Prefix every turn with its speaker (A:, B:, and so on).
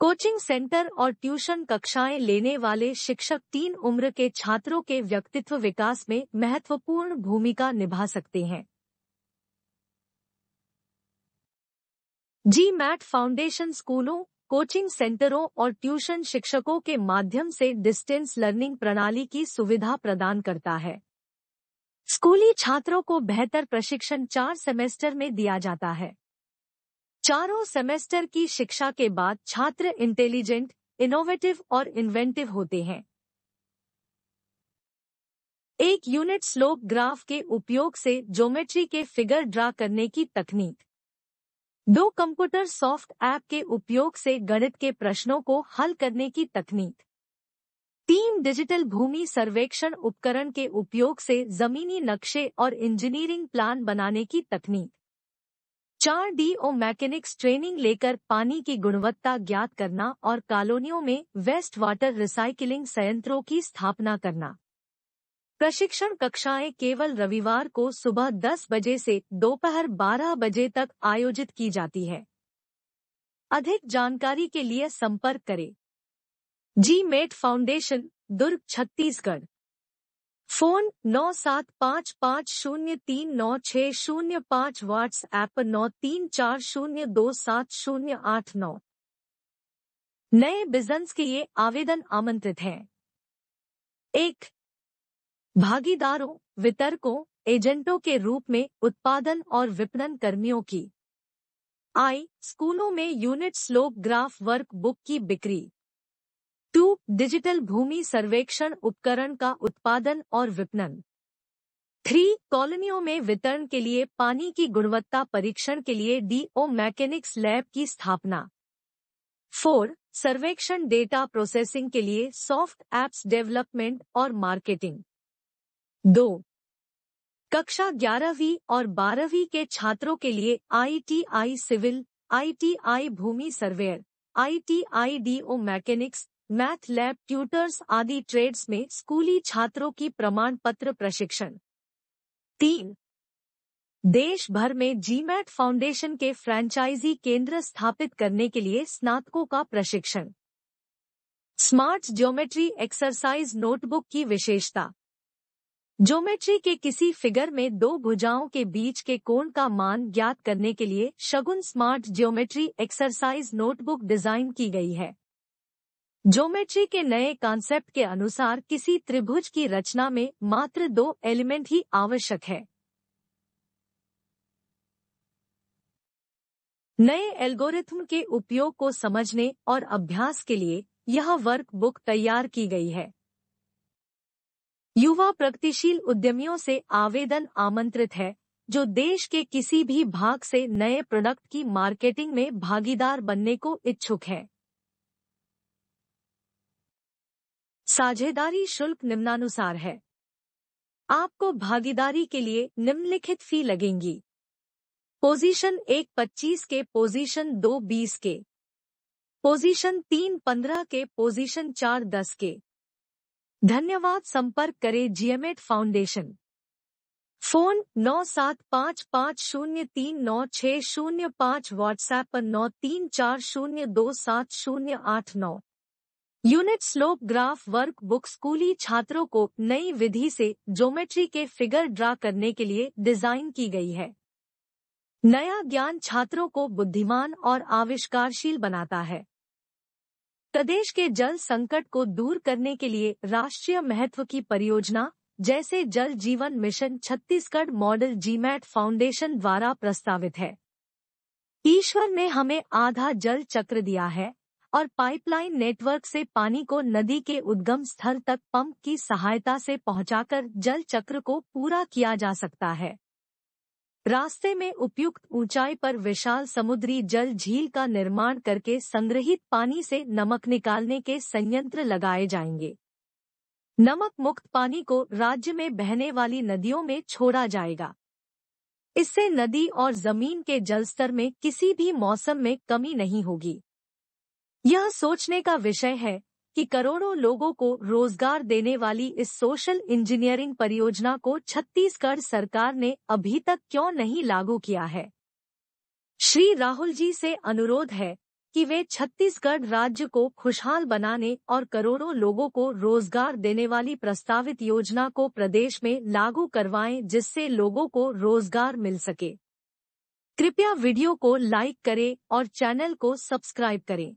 A: coaching centre और tuition कक्षाएं लेने वाले शिक्षक तीन उम्र के छात्रों के व्यक्तित्व विकास में महत्वपूर्ण भूमिका निभा सकते हैं जी मैट फाउंडेशन स्कूलों कोचिंग सेंटरों और ट्यूशन शिक्षकों के माध्यम से डिस्टेंस लर्निंग प्रणाली की सुविधा प्रदान करता है स्कूली छात्रों को बेहतर प्रशिक्षण चार सेमेस्टर में दिया जाता है चारों सेमेस्टर की शिक्षा के बाद छात्र इंटेलिजेंट इनोवेटिव और इन्वेंटिव होते हैं एक यूनिट स्लोप ग्राफ के उपयोग से ज्योमेट्री के फिगर ड्रा करने की तकनीक दो कंप्यूटर सॉफ्ट ऐप के उपयोग से गणित के प्रश्नों को हल करने की तकनीक तीन डिजिटल भूमि सर्वेक्षण उपकरण के उपयोग से जमीनी नक्शे और इंजीनियरिंग प्लान बनाने की तकनीक चार डी ओ मैकेनिक्स ट्रेनिंग लेकर पानी की गुणवत्ता ज्ञात करना और कॉलोनियों में वेस्ट वाटर रिसाइकिलिंग संयंत्रों की स्थापना करना प्रशिक्षण कक्षाएं केवल रविवार को सुबह 10 बजे से दोपहर 12 बजे तक आयोजित की जाती है अधिक जानकारी के लिए संपर्क करें G mat foundation Durg Chhattisgarh phone नौ सात पाँच पाँच शून्य तीन नौ छः शून्य पाँच एप नौ तीन चार शून्य दो सात शून्य आठ नौ नए बिजनेस के लिए आवेदन आमंत्रित हैं एक भागीदारों वितरकों एजेंटों के रूप में उत्पादन और विपणन कर्मियों की आई स्कूलों में unit slope graph work book की बिक्री टू डिजिटल भूमि सर्वेक्षण उपकरण का उत्पादन और विपणन थ्री कॉलोनियों में वितरण के लिए पानी की गुणवत्ता परीक्षण के लिए डीओ मैकेनिक्स लैब की स्थापना फोर सर्वेक्षण डेटा प्रोसेसिंग के लिए सॉफ्ट एप्स डेवलपमेंट और मार्केटिंग दो कक्षा ग्यारहवीं और बारहवीं के छात्रों के लिए आईटीआई सिविल आईटीआई भूमि सर्वेयर आईटीआई डीओ मैकेनिक्स मैथ लैब ट्यूटर्स आदि ट्रेड्स में स्कूली छात्रों की प्रमाण पत्र प्रशिक्षण तीन देश भर में जीमैट फाउंडेशन के फ्रेंचाइजी केंद्र स्थापित करने के लिए स्नातकों का प्रशिक्षण स्मार्ट ज्योमेट्री एक्सरसाइज नोटबुक की विशेषता ज्योमेट्री के किसी फिगर में दो भुजाओं के बीच के कोण का मान ज्ञात करने के लिए Shagun smart geometry exercise notebook design की गई है ज्योमेट्री के नए कॉन्सेप्ट के अनुसार किसी त्रिभुज की रचना में मात्र दो एलिमेंट ही आवश्यक है नए एल्गोरिथ्म के उपयोग को समझने और अभ्यास के लिए यह वर्कबुक तैयार की गई है युवा प्रगतिशील उद्यमियों से आवेदन आमंत्रित है जो देश के किसी भी भाग से नए प्रोडक्ट की मार्केटिंग में भागीदार बनने को इच्छुक है साझेदारी शुल्क निम्नानुसार है आपको भागीदारी के लिए निम्नलिखित फी लगेंगी पोजीशन एक पच्चीस के पोजीशन दो बीस के पोजीशन तीन पंद्रह के पोजीशन चार दस के धन्यवाद संपर्क करें जीएमएट फाउंडेशन फोन नौ सात पाँच पाँच शून्य तीन नौ छः शून्य पाँच व्हाट्सएप पर नौ तीन चार शून्य दो सात शून्य आठ नौ unit slope graph work book स्कूली छात्रों को नई विधि से ज्योमेट्री के फिगर ड्रा करने के लिए डिजाइन की गई है नया ज्ञान छात्रों को बुद्धिमान और आविष्कारशील बनाता है प्रदेश के जल संकट को दूर करने के लिए राष्ट्रीय महत्व की परियोजना जैसे Jal Jeevan mission Chhattisgarh model GMAT foundation द्वारा प्रस्तावित है ईश्वर ने हमें आधा जल चक्र दिया है और पाइपलाइन नेटवर्क से पानी को नदी के उद्गम स्थल तक पंप की सहायता से पहुंचाकर जल चक्र को पूरा किया जा सकता है रास्ते में उपयुक्त ऊंचाई पर विशाल समुद्री जल झील का निर्माण करके संग्रहित पानी से नमक निकालने के संयंत्र लगाए जाएंगे नमक मुक्त पानी को राज्य में बहने वाली नदियों में छोड़ा जाएगा इससे नदी और जमीन के जलस्तर में किसी भी मौसम में कमी नहीं होगी यह सोचने का विषय है कि करोड़ों लोगों को रोजगार देने वाली इस सोशल इंजीनियरिंग परियोजना को छत्तीसगढ़ सरकार ने अभी तक क्यों नहीं लागू किया है श्री राहुल जी से अनुरोध है कि वे छत्तीसगढ़ राज्य को खुशहाल बनाने और करोड़ों लोगों को रोजगार देने वाली प्रस्तावित योजना को प्रदेश में लागू करवाएं जिससे लोगों को रोजगार मिल सके कृपया वीडियो को लाइक करें और चैनल को सब्सक्राइब करें